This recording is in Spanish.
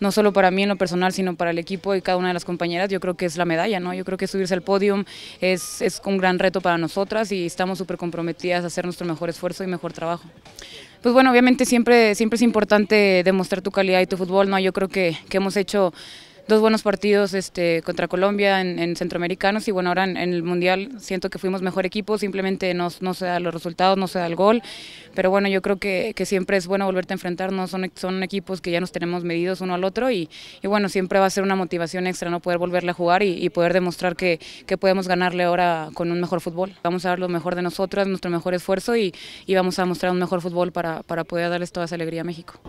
no solo para mí en lo personal, sino para el equipo y cada una de las compañeras, yo creo que es la medalla, ¿no? Yo creo que subirse al podio es, un gran reto para nosotras y estamos súper comprometidas a hacer nuestro mejor esfuerzo y mejor trabajo. Pues bueno, obviamente siempre, siempre es importante demostrar tu calidad y tu fútbol, ¿no? Yo creo que, que hemos hecho dos buenos partidos este, contra Colombia en, centroamericanos y bueno, ahora en, el Mundial siento que fuimos mejor equipo, simplemente no, se dan los resultados, no se da el gol, pero bueno, yo creo que, siempre es bueno volverte a enfrentarnos, son, son equipos que ya nos tenemos medidos uno al otro y, bueno, siempre va a ser una motivación extra no poder volverle a jugar y, poder demostrar que, podemos ganarle ahora con un mejor fútbol. Vamos a dar lo mejor de nosotros, nuestro mejor esfuerzo y, y vamos a mostrar un mejor fútbol para, para poder darles toda esa alegría a México.